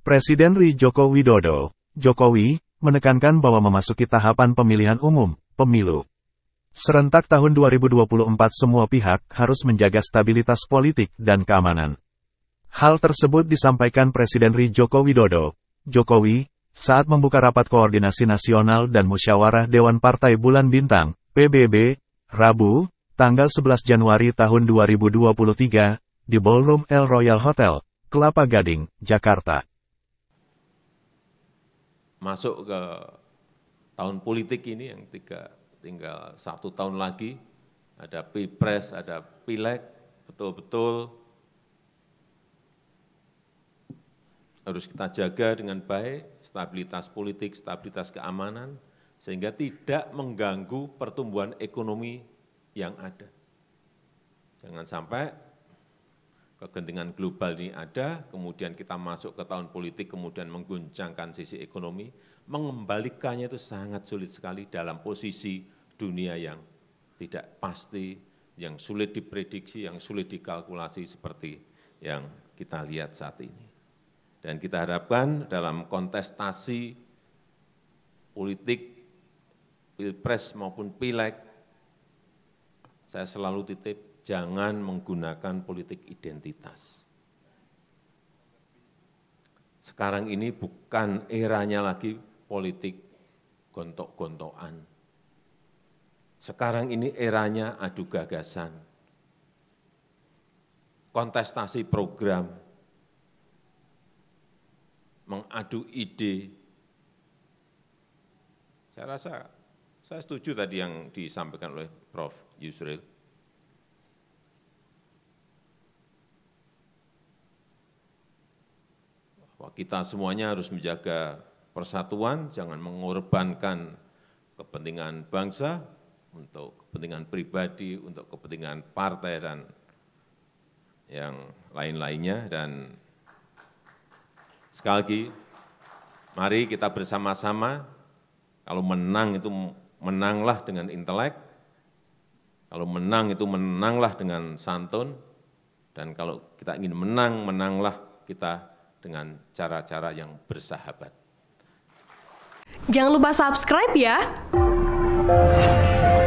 Presiden Ri Joko Widodo, Jokowi, menekankan bahwa memasuki tahapan pemilihan umum, pemilu. Serentak tahun 2024 semua pihak harus menjaga stabilitas politik dan keamanan. Hal tersebut disampaikan Presiden Ri Joko Widodo, Jokowi, saat membuka rapat koordinasi nasional dan musyawarah Dewan Partai Bulan Bintang, PBB, Rabu, tanggal 11 Januari tahun 2023, di Ballroom El Royal Hotel, Kelapa Gading, Jakarta masuk ke tahun politik ini yang tiga, tinggal satu tahun lagi, ada pilpres, ada pileg, betul-betul harus kita jaga dengan baik stabilitas politik, stabilitas keamanan, sehingga tidak mengganggu pertumbuhan ekonomi yang ada. Jangan sampai kegentingan global ini ada, kemudian kita masuk ke tahun politik, kemudian mengguncangkan sisi ekonomi, mengembalikannya itu sangat sulit sekali dalam posisi dunia yang tidak pasti, yang sulit diprediksi, yang sulit dikalkulasi seperti yang kita lihat saat ini. Dan kita harapkan dalam kontestasi politik, pilpres maupun pileg, saya selalu titip jangan menggunakan politik identitas. Sekarang ini bukan eranya lagi politik gontok-gontokan. Sekarang ini eranya adu gagasan, kontestasi program, mengadu ide. Saya rasa saya setuju tadi yang disampaikan oleh Prof. Yusril. bahwa kita semuanya harus menjaga persatuan, jangan mengorbankan kepentingan bangsa untuk kepentingan pribadi, untuk kepentingan partai dan yang lain-lainnya dan sekali lagi mari kita bersama-sama kalau menang itu menanglah dengan intelek kalau menang itu menanglah dengan santun dan kalau kita ingin menang menanglah kita dengan cara-cara yang bersahabat. Jangan lupa subscribe ya.